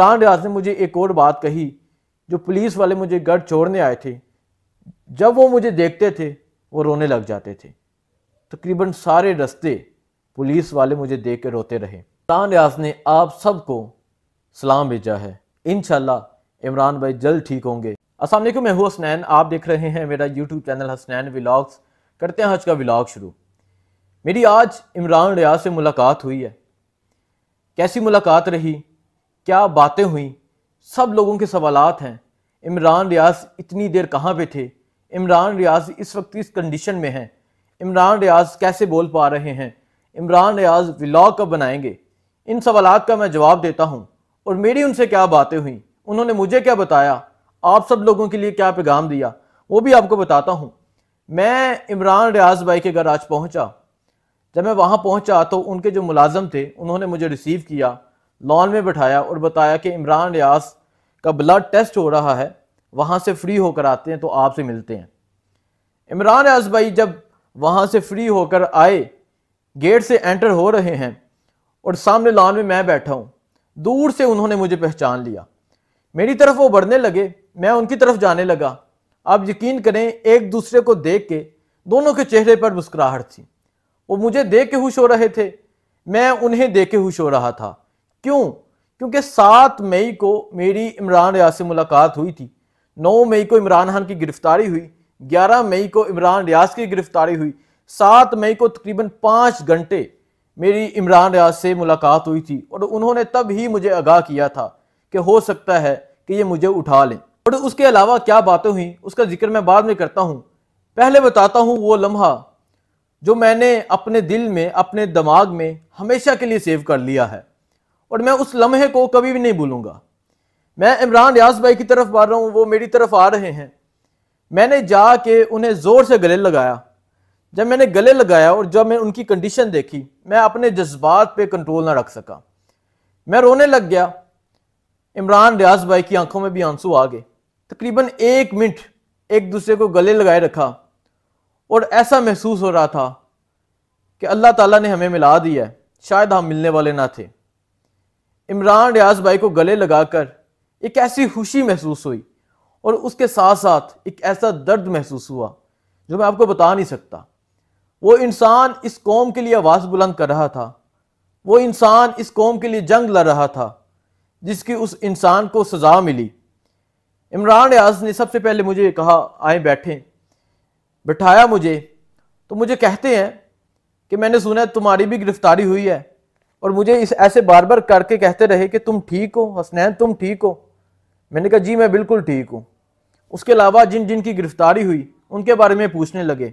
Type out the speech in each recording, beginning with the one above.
कान रियाज ने मुझे एक और बात कही जो पुलिस वाले मुझे घर छोड़ने आए थे जब वो मुझे देखते थे वो रोने लग जाते थे तकरीबन तो सारे रस्ते पुलिस वाले मुझे देख कर रोते रहे तान रियाज ने आप सबको सलाम भेजा है इन इमरान भाई जल्द ठीक होंगे असल मैं हूँ हसनैन आप देख रहे हैं मेरा यूट्यूब चैनल हसनैन व्लाग्स करते हैं आज का व्लाग शुरू मेरी आज इमरान रियाज से मुलाकात हुई है कैसी मुलाकात रही क्या बातें हुई सब लोगों के सवालत हैं इमरान रियाज इतनी देर कहाँ पे थे इमरान रियाज इस वक्त किस कंडीशन में हैं इमरान रियाज कैसे बोल पा रहे हैं इमरान रियाज व्लॉग कब बनाएंगे इन सवालत का मैं जवाब देता हूँ और मेरी उनसे क्या बातें हुई उन्होंने मुझे क्या बताया आप सब लोगों के लिए क्या पैगाम दिया वो भी आपको बताता हूँ मैं इमरान रियाज भाई के घर आज पहुँचा जब मैं वहाँ पहुँचा तो उनके जो मुलाजम थे उन्होंने मुझे रिसीव किया लॉन में बैठाया और बताया कि इमरान रियाज का ब्लड टेस्ट हो रहा है वहाँ से फ्री होकर आते हैं तो आपसे मिलते हैं इमरान रियाज भाई जब वहाँ से फ्री होकर आए गेट से एंटर हो रहे हैं और सामने लॉन में मैं बैठा हूँ दूर से उन्होंने मुझे पहचान लिया मेरी तरफ वो बढ़ने लगे मैं उनकी तरफ जाने लगा आप यकीन करें एक दूसरे को देख के दोनों के चेहरे पर मुस्कुराहट थी वो मुझे देख के खुश हो रहे थे मैं उन्हें देख के खुश हो रहा था क्यों क्योंकि सात मई को मेरी इमरान रियाज से मुलाकात हुई थी नौ मई को इमरान खान की गिरफ्तारी हुई ग्यारह मई को इमरान रियाज की गिरफ्तारी हुई सात मई को तकरीबन पाँच घंटे मेरी इमरान रियाज से मुलाकात हुई थी और उन्होंने तब ही मुझे आगाह किया था कि हो सकता है कि ये मुझे उठा लें और उसके अलावा क्या बातें हुई उसका जिक्र मैं बाद में करता हूँ पहले बताता हूँ वो लम्हा जो मैंने अपने दिल में अपने दिमाग में हमेशा के लिए सेव कर लिया है और मैं उस लम्हे को कभी भी नहीं भूलूंगा मैं इमरान रियाज भाई की तरफ आ रहा हूँ वो मेरी तरफ आ रहे हैं मैंने जा के उन्हें ज़ोर से गले लगाया जब मैंने गले लगाया और जब मैं उनकी कंडीशन देखी मैं अपने जज्बात पे कंट्रोल ना रख सका मैं रोने लग गया इमरान रियाज भाई की आंखों में भी आंसू आ गए तकरीबन एक मिनट एक दूसरे को गले लगाए रखा और ऐसा महसूस हो रहा था कि अल्लाह ताला ने हमें मिला दिया है शायद हम मिलने वाले ना थे इमरान रियाज भाई को गले लगाकर एक ऐसी खुशी महसूस हुई और उसके साथ साथ एक ऐसा दर्द महसूस हुआ जो मैं आपको बता नहीं सकता वो इंसान इस कौम के लिए आवाज़ बुलंद कर रहा था वो इंसान इस कौम के लिए जंग लड़ रहा था जिसकी उस इंसान को सज़ा मिली इमरान रियाज ने सबसे पहले मुझे कहा आए बैठें बैठाया मुझे तो मुझे कहते हैं कि मैंने सुना है तुम्हारी भी गिरफ्तारी हुई है और मुझे इस ऐसे बार बार करके कहते रहे कि तुम ठीक हो हसनैन तुम ठीक हो मैंने कहा जी मैं बिल्कुल ठीक हूँ उसके अलावा जिन जिन की गिरफ्तारी हुई उनके बारे में पूछने लगे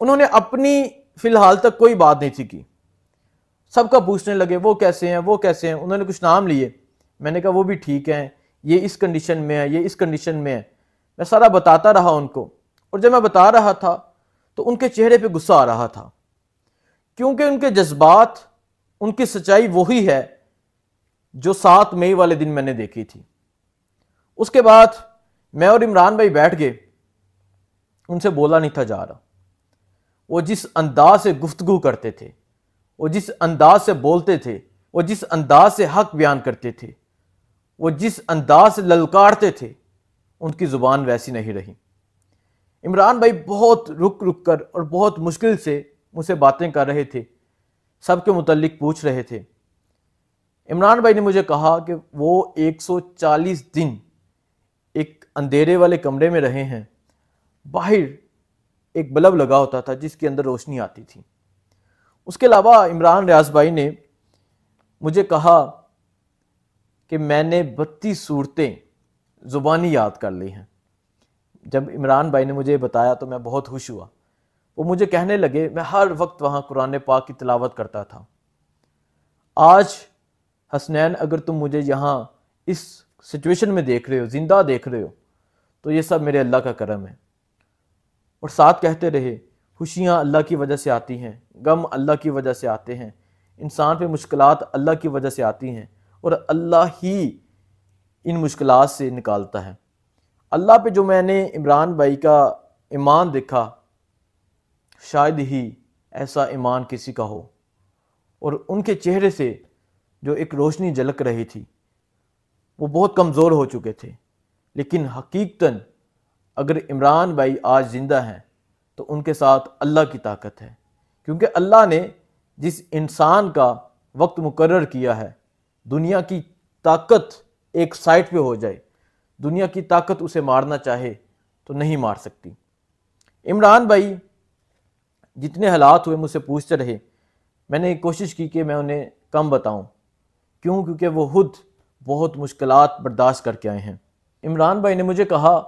उन्होंने अपनी फ़िलहाल तक कोई बात नहीं थी की सबका पूछने लगे वो कैसे हैं वो कैसे हैं उन्होंने कुछ नाम लिए मैंने कहा वो भी ठीक हैं ये इस कंडीशन में है ये इस कंडीशन में है मैं सारा बताता रहा उनको और जब मैं बता रहा था तो उनके चेहरे पे गुस्सा आ रहा था क्योंकि उनके जज्बात उनकी सच्चाई वही है जो सात मई वाले दिन मैंने देखी थी उसके बाद मैं और इमरान भाई बैठ गए उनसे बोला नहीं था जा रहा वो जिस अंदाज से गुफ्तगु करते थे वो जिस अंदाज से बोलते थे वो जिस अंदाज से हक बयान करते थे वो जिस अंदाज से ललकारते थे उनकी ज़ुबान वैसी नहीं रही इमरान भाई बहुत रुक रुक कर और बहुत मुश्किल से मुझसे बातें कर रहे थे सब के मुतलक पूछ रहे थे इमरान भाई ने मुझे कहा कि वो 140 दिन एक अंधेरे वाले कमरे में रहे हैं बाहर एक बल्ब लगा होता था जिसके अंदर रोशनी आती थी उसके अलावा इमरान रियाज भाई ने मुझे कहा कि मैंने बत्तीस सूरतें ज़ुबानी याद कर ली हैं जब इमरान भाई ने मुझे बताया तो मैं बहुत खुश हुआ वो मुझे कहने लगे मैं हर वक्त वहाँ कुरान पाक की तलावत करता था आज हसनैन अगर तुम मुझे यहाँ इस सिचुएशन में देख रहे हो ज़िंदा देख रहे हो तो ये सब मेरे अल्लाह का करम है और साथ कहते रहे खुशियाँ अल्लाह की वजह से आती हैं गम अल्लाह की वजह से आते हैं इंसान पे मुश्किल अल्लाह की वजह से आती हैं और अल्लाह ही इन मुश्किल से निकालता है अल्लाह पे जो मैंने इमरान भाई का ईमान देखा शायद ही ऐसा ईमान किसी का हो और उनके चेहरे से जो एक रोशनी झलक रही थी वो बहुत कमज़ोर हो चुके थे लेकिन हकीकतन अगर इमरान भाई आज ज़िंदा हैं तो उनके साथ अल्लाह की ताकत है क्योंकि अल्लाह ने जिस इंसान का वक्त मुकर किया है दुनिया की ताकत एक साइड पे हो जाए दुनिया की ताकत उसे मारना चाहे तो नहीं मार सकती इमरान भाई जितने हालात हुए मुझसे पूछते रहे मैंने कोशिश की कि मैं उन्हें कम बताऊं क्यों क्योंकि वो खुद बहुत मुश्किल बर्दाश्त करके आए हैं इमरान भाई ने मुझे कहा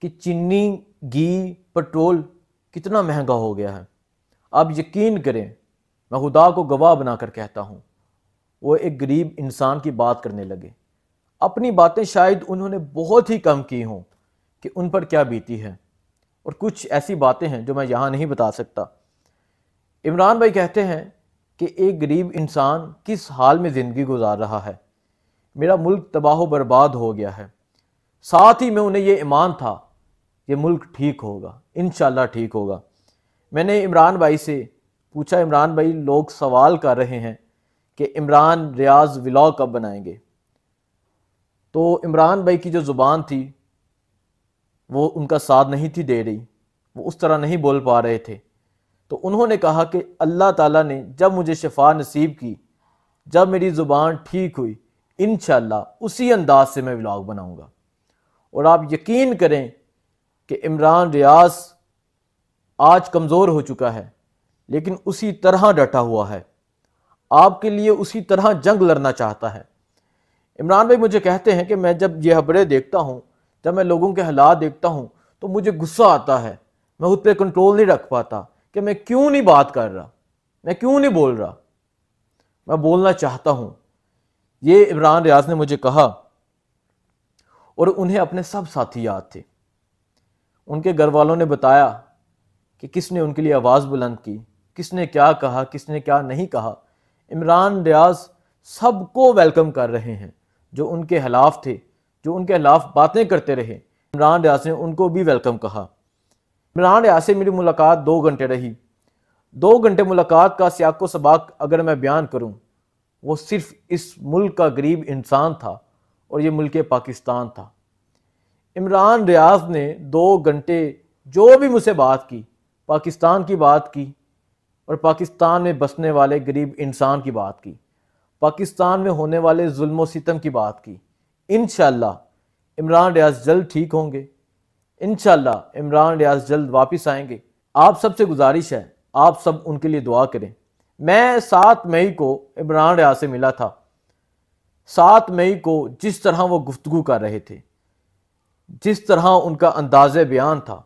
कि चीनी घी पेट्रोल कितना महंगा हो गया है आप यकीन करें मैं खुदा को गवाह बनाकर कहता हूँ वो एक गरीब इंसान की बात करने लगे अपनी बातें शायद उन्होंने बहुत ही कम की हों कि उन पर क्या बीती है और कुछ ऐसी बातें हैं जो मैं यहाँ नहीं बता सकता इमरान भाई कहते हैं कि एक गरीब इंसान किस हाल में ज़िंदगी गुजार रहा है मेरा मुल्क तबाह बर्बाद हो गया है साथ ही में उन्हें यह ईमान था ये मुल्क ठीक होगा इन ठीक होगा मैंने इमरान भाई से पूछा इमरान भाई लोग सवाल कर रहे हैं कि इमरान रियाज व्लॉग कब बनाएंगे तो इमरान भाई की जो ज़ुबान थी वो उनका साथ नहीं थी दे रही वो उस तरह नहीं बोल पा रहे थे तो उन्होंने कहा कि अल्लाह ताला ने जब मुझे शफा नसीब की जब मेरी ज़ुबान ठीक हुई इन उसी अंदाज से मैं व्लाग बनाऊँगा और आप यकीन करें कि इमरान रियाज आज कमज़ोर हो चुका है लेकिन उसी तरह डटा हुआ है आपके लिए उसी तरह जंग लड़ना चाहता है इमरान भाई मुझे कहते हैं कि मैं जब यह खबरें देखता हूँ जब मैं लोगों के हालात देखता हूँ तो मुझे गुस्सा आता है मैं खुद पे कंट्रोल नहीं रख पाता कि मैं क्यों नहीं बात कर रहा मैं क्यों नहीं बोल रहा मैं बोलना चाहता हूँ ये इमरान रियाज ने मुझे कहा और उन्हें अपने सब साथी याद थे उनके घर वालों ने बताया कि किसने उनके लिए आवाज़ बुलंद की किसने क्या कहा किसने क्या नहीं कहा इमरान रियाज सबको वेलकम कर रहे हैं जो उनके खिलाफ थे जो उनके खिलाफ बातें करते रहे इमरान रियाज ने उनको भी वेलकम कहा इमरान रियाज से मेरी मुलाकात दो घंटे रही दो घंटे मुलाकात का सियाको सबाक अगर मैं बयान करूं वो सिर्फ इस मुल्क का गरीब इंसान था और ये मुल्क पाकिस्तान था इमरान रियाज ने दो घंटे जो भी मुझसे बात की पाकिस्तान की बात की और पाकिस्तान में बसने वाले गरीब इंसान की बात की पाकिस्तान में होने वाले जुल्म सितम की बात की इन इमरान रियाज जल्द ठीक होंगे इन इमरान रियाज जल्द वापस आएंगे आप सबसे गुजारिश है आप सब उनके लिए दुआ करें मैं सात मई को इमरान रियाज से मिला था सात मई को जिस तरह वो गुफ्तु कर रहे थे जिस तरह उनका अंदाज बयान था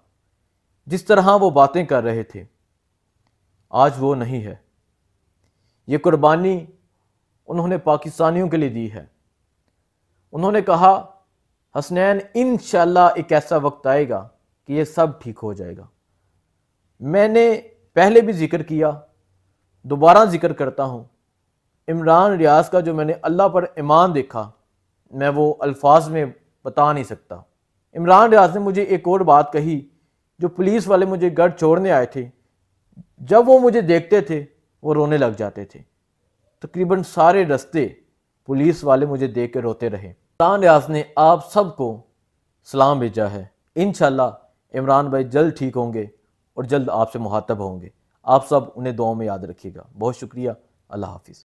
जिस तरह वो बातें कर रहे थे आज वो नहीं है ये कुर्बानी उन्होंने पाकिस्तानियों के लिए दी है उन्होंने कहा हसनैन इन एक ऐसा वक्त आएगा कि ये सब ठीक हो जाएगा मैंने पहले भी जिक्र किया दोबारा जिक्र करता हूँ इमरान रियाज का जो मैंने अल्लाह पर ईमान देखा मैं वो अल्फाज में बता नहीं सकता इमरान रियाज ने मुझे एक और बात कही जो पुलिस वाले मुझे गढ़ छोड़ने आए थे जब वो मुझे देखते थे वो रोने लग जाते थे तकरीबन सारे रस्ते पुलिस वाले मुझे देख के रोते रहे इमरान रियाज ने आप सबको सलाम भेजा है इन इमरान भाई जल्द ठीक होंगे और जल्द आपसे मुहातब होंगे आप सब उन्हें दुआओं में याद रखिएगा बहुत शुक्रिया अल्लाह हाफिज़